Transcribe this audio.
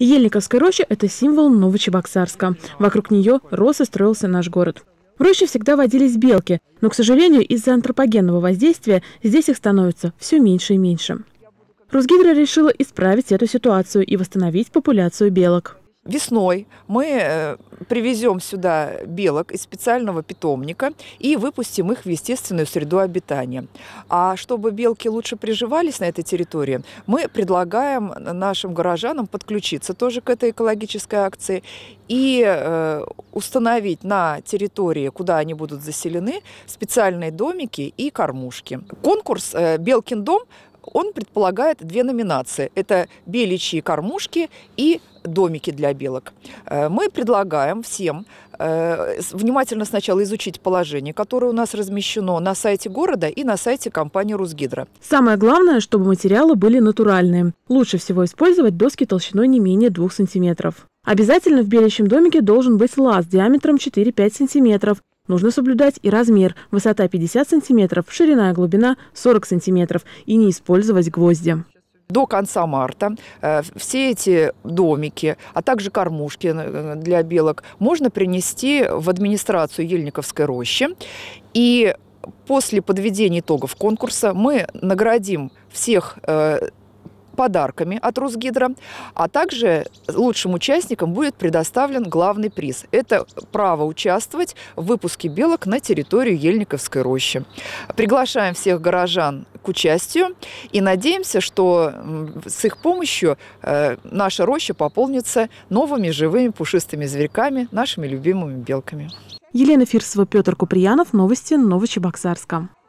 Ельниковская роща – это символ Новочебоксарска. Вокруг нее рос и строился наш город. В роще всегда водились белки, но, к сожалению, из-за антропогенного воздействия здесь их становится все меньше и меньше. Русгидро решила исправить эту ситуацию и восстановить популяцию белок. Весной мы э, привезем сюда белок из специального питомника и выпустим их в естественную среду обитания. А чтобы белки лучше приживались на этой территории, мы предлагаем нашим горожанам подключиться тоже к этой экологической акции и э, установить на территории, куда они будут заселены, специальные домики и кормушки. Конкурс э, «Белкин дом» он предполагает две номинации. Это беличьи кормушки и домики для белок. Э, мы предлагаем всем э, внимательно сначала изучить положение, которое у нас размещено на сайте города и на сайте компании «Русгидро». Самое главное, чтобы материалы были натуральные. Лучше всего использовать доски толщиной не менее 2 сантиметров. Обязательно в белящем домике должен быть лаз диаметром 4-5 сантиметров. Нужно соблюдать и размер, высота 50 см, ширина и глубина 40 см, и не использовать гвозди. До конца марта э, все эти домики, а также кормушки э, для белок можно принести в администрацию Ельниковской рощи. И после подведения итогов конкурса мы наградим всех э, подарками от Русгидро, а также лучшим участникам будет предоставлен главный приз. Это право участвовать в выпуске белок на территорию Ельниковской рощи. Приглашаем всех горожан к участию и надеемся, что с их помощью э, наша роща пополнится новыми живыми пушистыми зверьками, нашими любимыми белками. Елена Фирсова, Петр Куприянов. Новости Новочебоксарска.